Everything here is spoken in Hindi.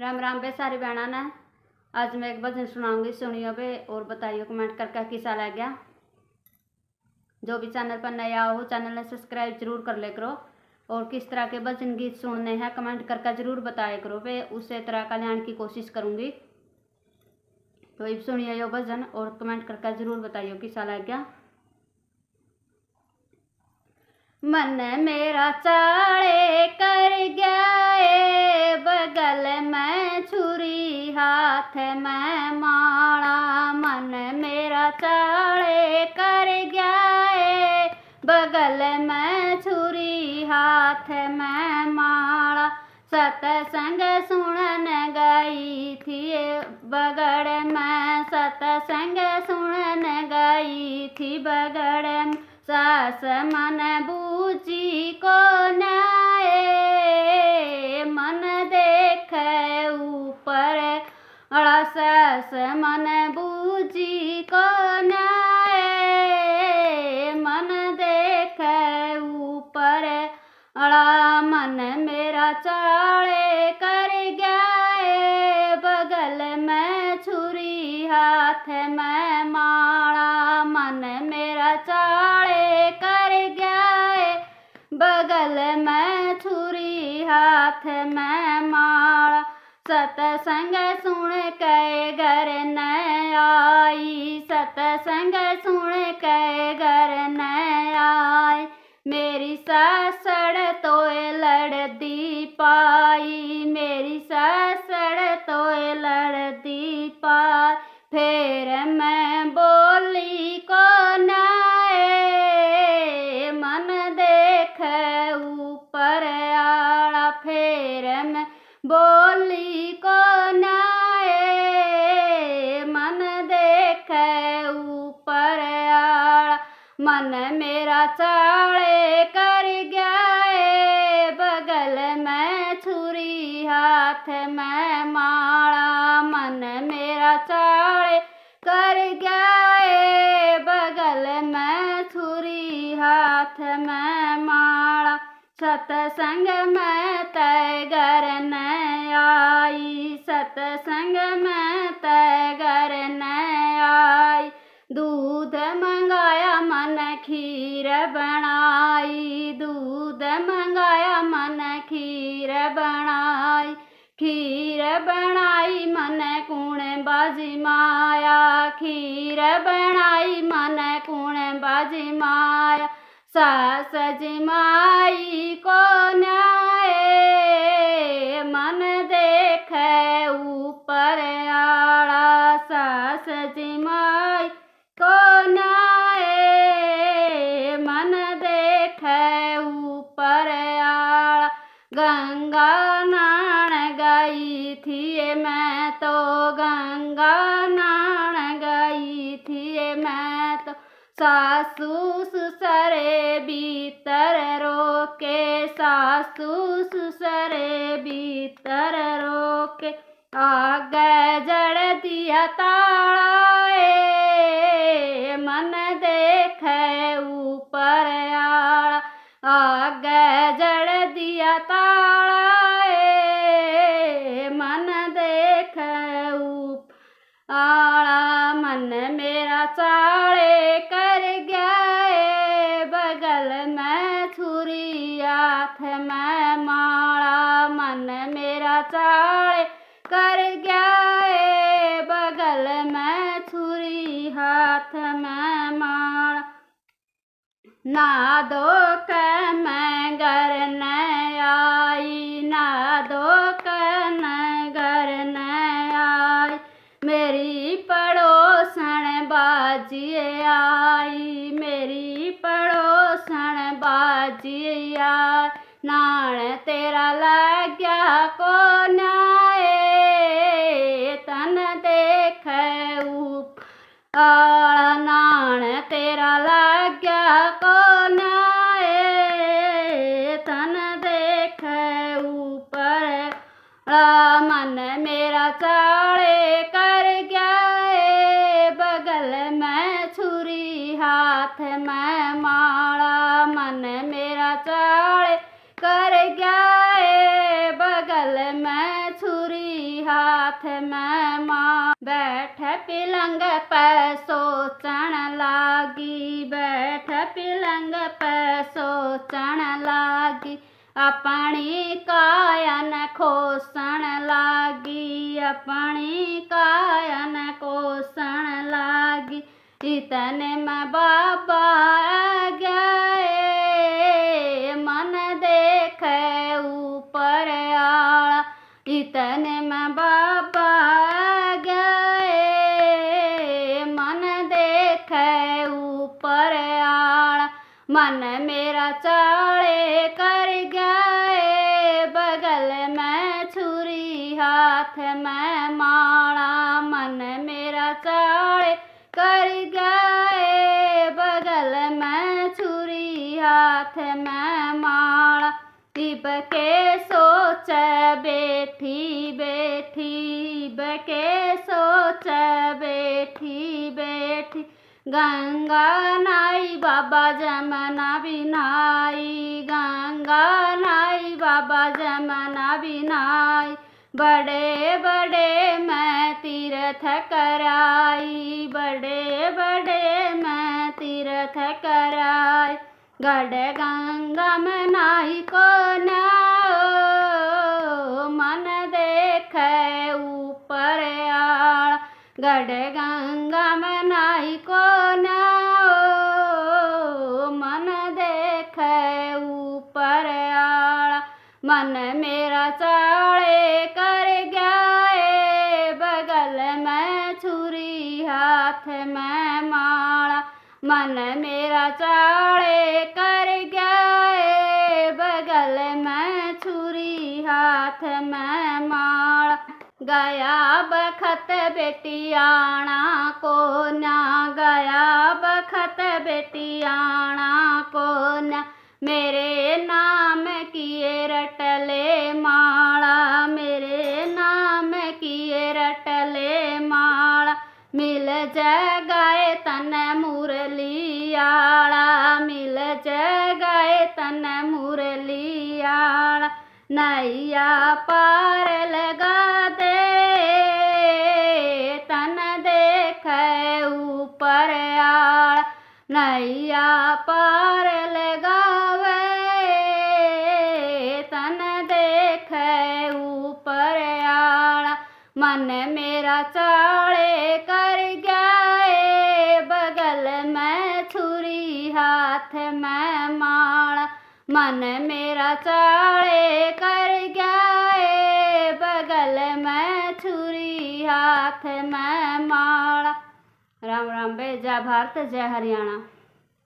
राम राम बे सारी बहना ने आज मैं एक भजन सुनाऊंगी सुनियो बे और बताइयो कमेंट करके किसा लग गया जो भी चैनल पर नया हो चैनल ने सब्सक्राइब जरूर कर ले करो और किस तरह के भजन गीत सुनने हैं कमेंट करके जरूर बताया करो बे उसे तरह का लेने की कोशिश करूँगी तो इब सुनिए यो भजन और कमेंट करके जरूर बताइयो किसा लग गया मन मेरा चाले कर गया गल मैं छुरी हाथ मैं माड़ा मन मेरा चाले कर गया है बगल मैं छुरी हाथ मैं माड़ा सतसंग सुनन गई थी बगड़ मैं सतसंग सुनन गई थी बगड़ सास मन बू ऊपर अड़स मन बूझी को मन देख ऊपर अड़ा मन मेरा चाड़े कर गए बगल में छुरी हाथ में माड़ा मन मेरा चाड़े कर गए बगल में छुरी हाथ में माड़ा सतसंग सुन के घर न आई सतसंग सुन के घर न आई मेरी सासड़ तो दी पाई मेरी सासड़ तो लड़ मन मेरा चाड़े कर गया बगल में छुरी हाथ में माड़ा मन मेरा चाड़े कर गया बगल में छुरी हाथ में माड़ा सतसंग में तय घर न आई सतसंग में बनाई दूध मंगाया मन खीर बनाई खीर बनाई मन कुण बाजी माया खीर बनाई मन कुण बाजी माया सास जी माई को न्या सासूस सरे भीतर के सासूस सरे भीतर आ आग जड़ दिया ताड़ा मन देख ऊपर आड़ा आग जड़ दिया ताड़ा मन देख ऊपर आड़ा मन मेरा चाड़े कर हाथ मैं माड़ा मन मेरा चाड़े कर गया ए बगल में छुरी हाथ में माड़ा ना दो कह मैं घर न आई ना दो कह मैं घर न आई मेरी पड़ोसन बाजिए आई मेरी पड़ोसन आई नाण तेरा लाग्या को नाए तन देख नाण तेरा लाग्या को नाए तन देख ऊपर मन मेरा चाड़े कर गया बगल में छुरी हाथ में माड़ा मन मेरा चाड़े साथ मैं माँ बैठ पिलंग पर सोचण लागी बैठ पिलंग पर सोचण लागी अपनी कायन खोसण लागी अपनी कायन कोसण लागी इतने मैं बाबा मन मेरा चाड़े कर गए बगल में छुरी हाथ में माड़ा मन मेरा चाड़े कर गए बगल में छुरी हाथ में माड़ा तिब के सोच बैठी बैठी बके सोच बैठी गंगा नाई बाबा जमना बिनाई गंगा नाई बाबा जमना बिनाई बड़े बड़े मैं तीर्थ कराई बड़े बड़े मैं तीर्थ कराई गढ़ गंगा मनाई को ना गढ़ गंगा मनाई को नाओ मन देख ऊपर आड़ा मन मेरा चाड़े कर गए बगल में छुरी हाथ में माड़ा मन मेरा चाड़े कर गए बगल में छुरी हाथ में माड़ा गया बखत बेटियाणा को ना गया बखत बेटियाणा को ना मेरे नाम किए रटले माला मेरे नाम किए रटले माला मिल गए तन मुरलियाला मिल गए तन मुरलियाला नैया पार लगा मैया पार लगावे तन देख ऊपर आड़ा मन मेरा चाड़े कर गया बगल में छुरी हाथ में माड़ा मन मेरा चाड़े कर गया बगल में छुरी हाथ में माड़ा राम राम बे जय भारत जय हरियाणा